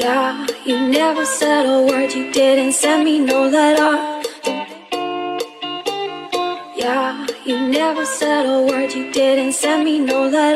Yeah, you never said a word, you didn't send me no letter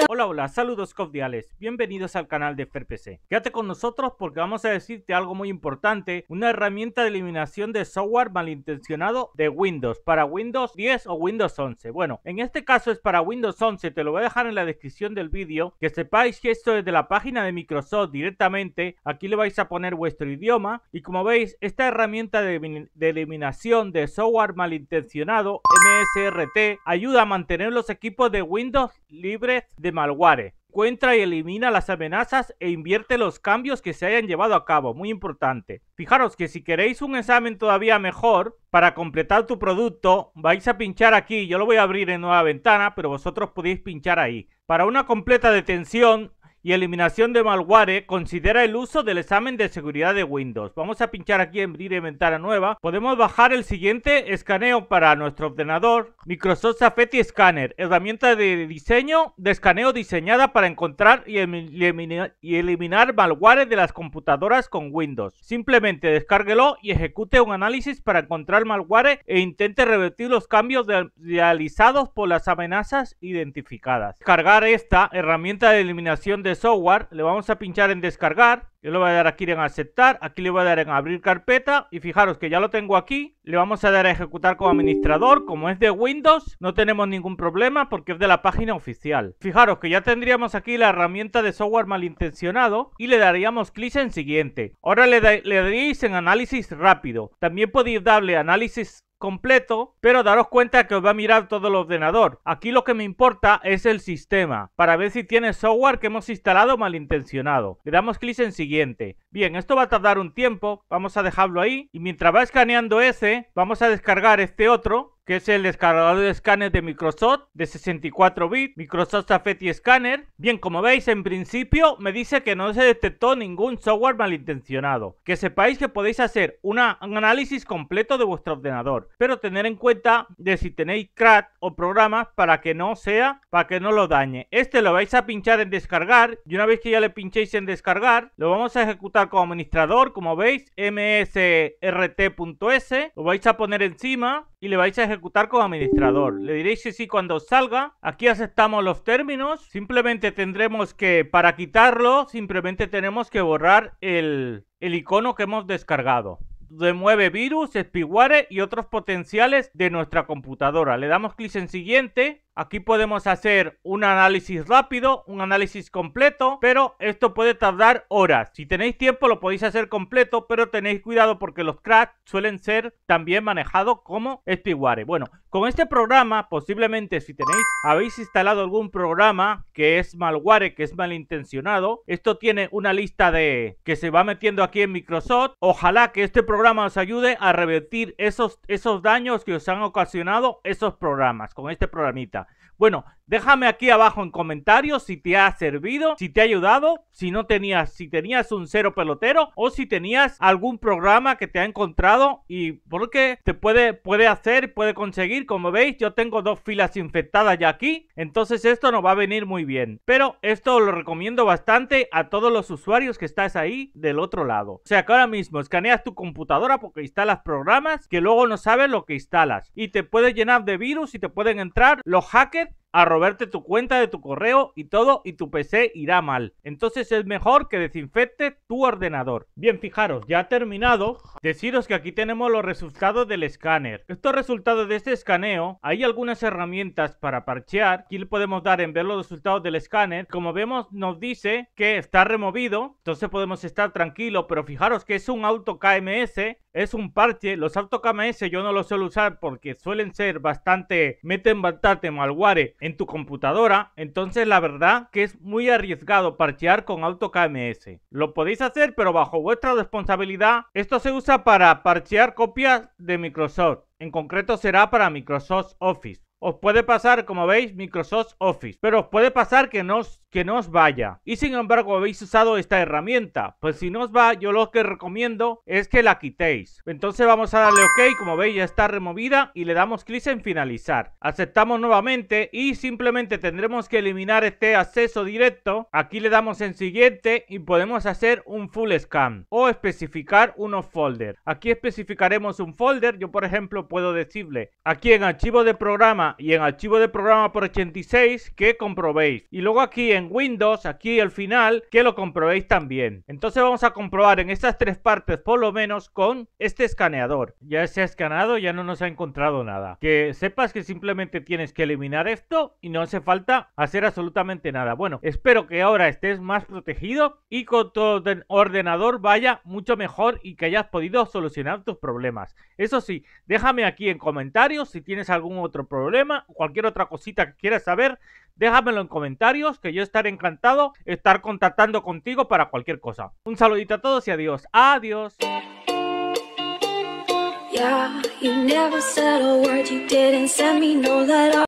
Hola, hola, saludos cordiales, bienvenidos al canal de FerPC Quédate con nosotros porque vamos a decirte algo muy importante, una herramienta de eliminación de software malintencionado de Windows para Windows 10 o Windows 11. Bueno, en este caso es para Windows 11, te lo voy a dejar en la descripción del vídeo, que sepáis que esto es de la página de Microsoft directamente, aquí le vais a poner vuestro idioma y como veis, esta herramienta de eliminación de software malintencionado MSRT ayuda a mantener los equipos de Windows libres de malware. Encuentra y elimina las amenazas e invierte los cambios que se hayan llevado a cabo. Muy importante. Fijaros que si queréis un examen todavía mejor para completar tu producto, vais a pinchar aquí. Yo lo voy a abrir en nueva ventana, pero vosotros podéis pinchar ahí. Para una completa detención, y eliminación de malware considera el uso del examen de seguridad de Windows. Vamos a pinchar aquí en abrir ventana nueva. Podemos bajar el siguiente escaneo para nuestro ordenador. Microsoft Safety Scanner, herramienta de diseño de escaneo diseñada para encontrar y, y eliminar malware de las computadoras con Windows. Simplemente descárguelo y ejecute un análisis para encontrar malware e intente revertir los cambios realizados por las amenazas identificadas. Cargar esta herramienta de eliminación de software, le vamos a pinchar en descargar, yo le voy a dar aquí en aceptar, aquí le voy a dar en abrir carpeta y fijaros que ya lo tengo aquí, le vamos a dar a ejecutar como administrador, como es de Windows, no tenemos ningún problema porque es de la página oficial. Fijaros que ya tendríamos aquí la herramienta de software malintencionado y le daríamos clic en siguiente. Ahora le, da, le en análisis rápido, también podéis darle análisis completo, pero daros cuenta que os va a mirar todo el ordenador. Aquí lo que me importa es el sistema, para ver si tiene software que hemos instalado malintencionado. Le damos clic en siguiente. Bien, esto va a tardar un tiempo, vamos a dejarlo ahí, y mientras va escaneando ese, vamos a descargar este otro, que es el descargador de escáner de Microsoft de 64 bits, Microsoft Safety Scanner. Bien, como veis, en principio me dice que no se detectó ningún software malintencionado. Que sepáis que podéis hacer un análisis completo de vuestro ordenador, pero tener en cuenta de si tenéis crack o programas para que no sea, para que no lo dañe. Este lo vais a pinchar en descargar y una vez que ya le pinchéis en descargar, lo vamos a ejecutar como administrador, como veis, msrt.s, lo vais a poner encima y le vais a ejecutar ejecutar con administrador. Le diréis que sí cuando salga. Aquí aceptamos los términos. Simplemente tendremos que, para quitarlo, simplemente tenemos que borrar el, el icono que hemos descargado remueve virus, spyware y otros potenciales de nuestra computadora. Le damos clic en siguiente Aquí podemos hacer un análisis rápido, un análisis completo, pero esto puede tardar horas. Si tenéis tiempo lo podéis hacer completo, pero tenéis cuidado porque los cracks suelen ser también manejados como spyware. Bueno, con este programa posiblemente si tenéis, habéis instalado algún programa que es malware, que es malintencionado. Esto tiene una lista de que se va metiendo aquí en Microsoft. Ojalá que este programa os ayude a revertir esos, esos daños que os han ocasionado esos programas con este programita. Bueno, Déjame aquí abajo en comentarios si te ha servido, si te ha ayudado, si no tenías, si tenías un cero pelotero o si tenías algún programa que te ha encontrado y porque te puede, puede hacer, puede conseguir. Como veis, yo tengo dos filas infectadas ya aquí, entonces esto nos va a venir muy bien. Pero esto lo recomiendo bastante a todos los usuarios que estás ahí del otro lado. O sea que ahora mismo escaneas tu computadora porque instalas programas que luego no sabes lo que instalas y te puede llenar de virus y te pueden entrar los hackers a robarte tu cuenta de tu correo y todo y tu PC irá mal. Entonces es mejor que desinfecte tu ordenador. Bien, fijaros, ya ha terminado. Deciros que aquí tenemos los resultados del escáner. Estos resultados de este escaneo, hay algunas herramientas para parchear. Aquí le podemos dar en ver los resultados del escáner. Como vemos, nos dice que está removido. Entonces podemos estar tranquilos, pero fijaros que es un auto KMS es un parche. Los auto KMS yo no los suelo usar porque suelen ser bastante, meten bastante malware en tu computadora, entonces la verdad que es muy arriesgado parchear con AutoKMS. Lo podéis hacer pero bajo vuestra responsabilidad. Esto se usa para parchear copias de Microsoft. En concreto será para Microsoft Office. Os puede pasar, como veis, Microsoft Office, pero os puede pasar que no, que os vaya. Y sin embargo habéis usado esta herramienta, pues si no os va, yo lo que recomiendo es que la quitéis. Entonces vamos a darle OK, como veis ya está removida y le damos clic en finalizar. Aceptamos nuevamente y simplemente tendremos que eliminar este acceso directo. Aquí le damos en siguiente y podemos hacer un full scan o especificar unos folders. Aquí especificaremos un folder, yo por ejemplo puedo decirle aquí en archivo de programa y en archivo de programa por 86 que comprobéis. Y luego aquí en Windows, aquí al final, que lo comprobéis también. Entonces vamos a comprobar en estas tres partes por lo menos con este escaneador. Ya se ha escaneado, ya no nos ha encontrado nada. Que sepas que simplemente tienes que eliminar esto y no hace falta hacer absolutamente nada. Bueno, espero que ahora estés más protegido y con tu ordenador vaya mucho mejor y que hayas podido solucionar tus problemas. Eso sí, déjame aquí en comentarios si tienes algún otro problema cualquier otra cosita que quieras saber, déjamelo en comentarios, que yo estaré encantado estar contactando contigo para cualquier cosa. Un saludito a todos y adiós. Adiós.